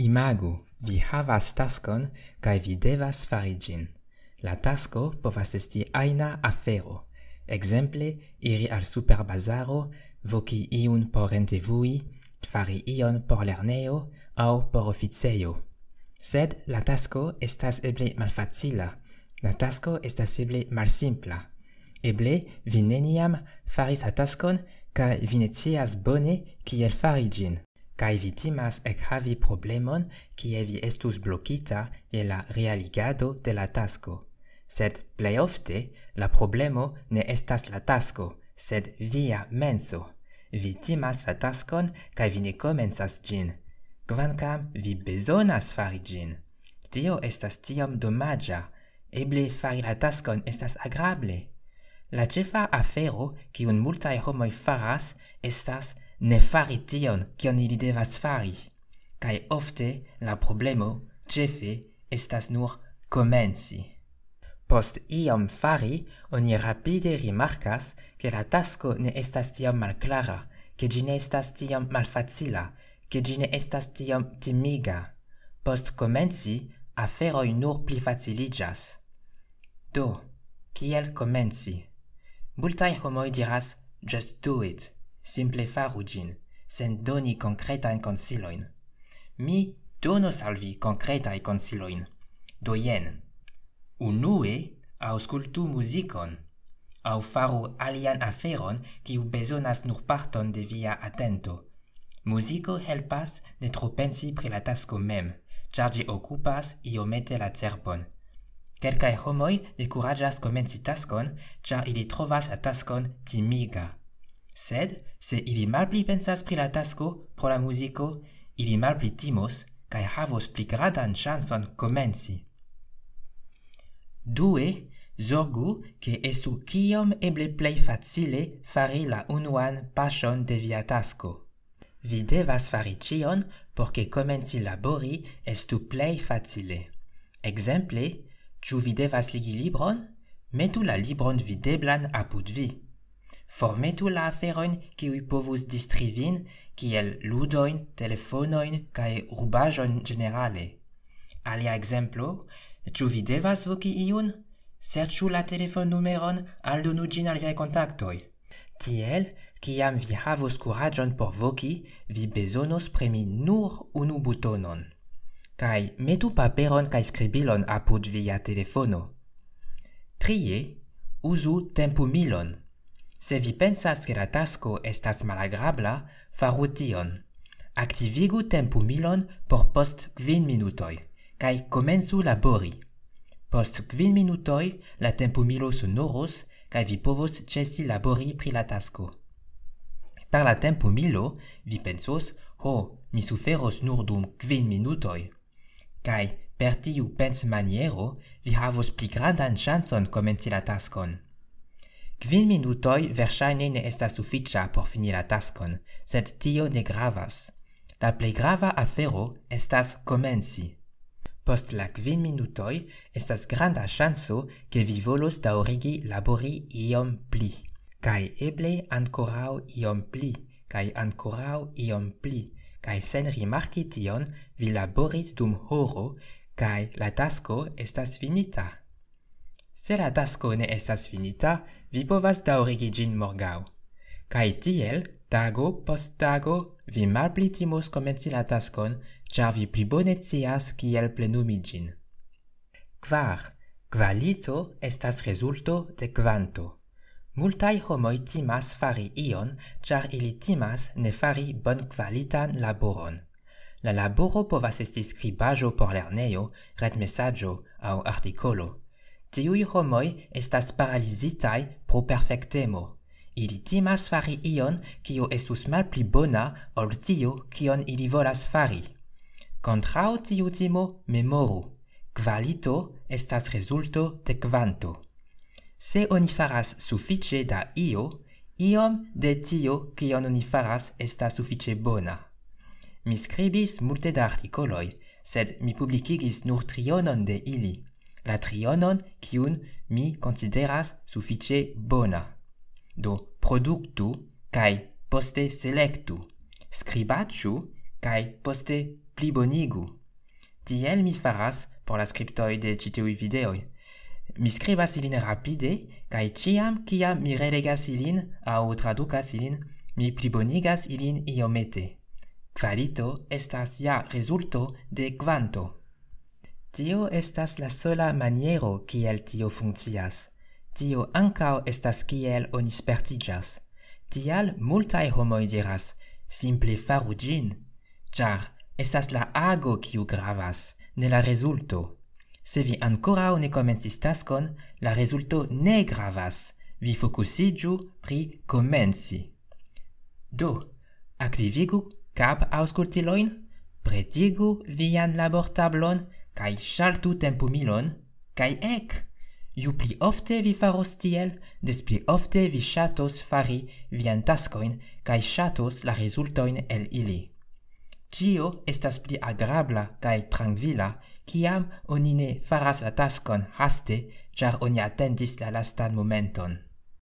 Mi magu, vi havas taskon kaj vi devas fari ĝin. La tasko povas esti ajna afero. Ekzemple iri al superbazaro, voki iun por entevui, fari ion por lernejo aŭ por oficeejo. Sed la tasko estas eble malfacila. la tasko estas eble malsimpla. Eble vi neniam faris la taskon kaj vi ne scias bone kiel fari ĝin. Kaj vi timas ekhavi problemon, kie vi estus blokita je la realigado de la tasko. Sed plejofte, la problemo ne estas la tasko, sed via menso. Vi timas la taskon kaj vi ne komencas ĝin. kvankam vi bezonas fari ĝin. tio estas tiom domaĝa. Eble fari la taskon estas agrable. La ĉefa afero, kiun multaj homoj faras, estas, ne fari tion kion ili devas fari kaj ofte la problemo ĉefe estas nur komenci post iom fari oni rapide rimarkas ke la tasko ne estas tiom malklara ke ĝi ne estas tiom malfacila ke ĝi ne estas tiom timiga post komenci aferoj nur pli faciliĝas do kiel komenci multaj homoj diras just do it Simple faru ĝin, sen doni konkretajn konsilojn. Mi donos al vi konkretajn konsilojn. E Do jen: Unue aŭ skultu muzikon, aŭ faru alian aferon kiu bezonas nur parton de via atento. Muziko helpas ne tro pensi pri la tasko mem, ĉar ĝi okupas iomete la cerbon. Kelkaj homoj de kuraĝas komenci taskon, ĉar ili trovas la taskon timida. Sed: se ili malpli pensas pri la tasko pro la muziko, ili malpli timos kaj havos pli gratan chanson komenci. Due, zorgu que es sou kiom eble plej facile fari la unuan pason de via tasko. Vi devas fari ĉion porqueè komenci labori estu plei facile. Ekzemple: Cu vi devas ligi librobron, metu la librobron videblan apud vi. Fortu la aferojn kiuj povus ditri vin, kiel ludojn, telefonojn kaj rubaĵon ĝenerale. Alia ekzemplo: Ĉuu vi devas voki iun? Serĉu la telefonnumeron, aldonu ĝin al rekontakoj. Tiel, kiam vi havus kuraĝon por voki, vi bezonos premi nur unu butonon. Kaj metu paperon kaj skribilon apud via telefono. Trie. Uzu temilon. Se vi pensas ke la tasko estas malagrabla, faru tion. Aktivigu temmilon por post kvin minutoj, kaj komencu labori. Post kvin minutoj la tempomiilo sonoros kaj vi povos ĉesi labori pri la tasko. Per la tempomlo, vi pensos: “Ho, oh, mi suferos nur dum kvin minutoj. Kaj per tiu pensmaniero, vi havos pli grandan ŝancon komenci la taskon. Vi minutoj verŝajne ne estas sufiĉa por fini la taskon, sed tio ne gravas. La plej grava afero estas komenci. Post la kvin minutoj estas granda ŝanco, ke vi volos daŭrigi labori iom pli. Kaj eble ankoraŭ iom pli, kaj ankoraŭ iom pli, kaj sen rimarki tion, vi laboris dum horo, kaj la tasko estas finita. Se la tasko ne estas finita vi povas daŭrigi ĝin morgaŭ. Kaj tiel, tago post tago vi malpli tis komenci la taskon, ĉar vi pli bone scias kiel plenumi ĝin. Kvar. kvalico estas rezulto de kvanto. Multaj homoj timas fari ion ĉar ili timas ne fari bonkvalitan laboron. La laboro povas esti skribaĵo por lernejo, retmesaĝo aŭ artikolo. Tiuj homoj estas paralizitaj pro perfektemo. Ili timas fari ion kio estus malpli bona ol tio kion ili volas fari. Kontraŭ tiu timo memoru: Kvalito estas rezulto de kvanto. Se oni faras sufiĉe da io, iom de tio kion oni faras estas sufiĉe bona. Mi skribis multe da artikoloj, sed mi publikigis nur trionon de ili La trionon kiun mi konsideras sufiĉe bona. Do produku kaj poste selektu. skribaĉu kaj poste plibonigu. Tiel mi faras por la skriptoj de ĉi tiuj videoj. Mi skribas ilin rapide kaj ĉiam kiam mi relegas ilin aŭ tradukas ilin, mi plibonigas ilin iomete. Kvalito estas ja rezulto de kvanto. Tio estas la sola maniero kiel tio funkcias. Tio ankaŭ estas kiel oni sertiĝas. Tial multaj homoj diras: “Smple faru ĝin. Ĉar estas la ago kiu gravas, ne la rezulto. Se vi ankoraŭ ne komencis taskon, la rezulto ne gravas. Vi fokusiĝu pri komenci. Do, aktivigu kap-aŭskultilojn? Preigu vian laborablon, kai shaltu tempo milon, kai ec! Iu pli ofte vi faros tiel, des pli ofte vi shatos fari vian taskoin, kai shatos la resultoin el ili. Cio estas pli agrabla kai tranquilla, ciam onine faras la taskon haste, char oni attendis la lastan momenton.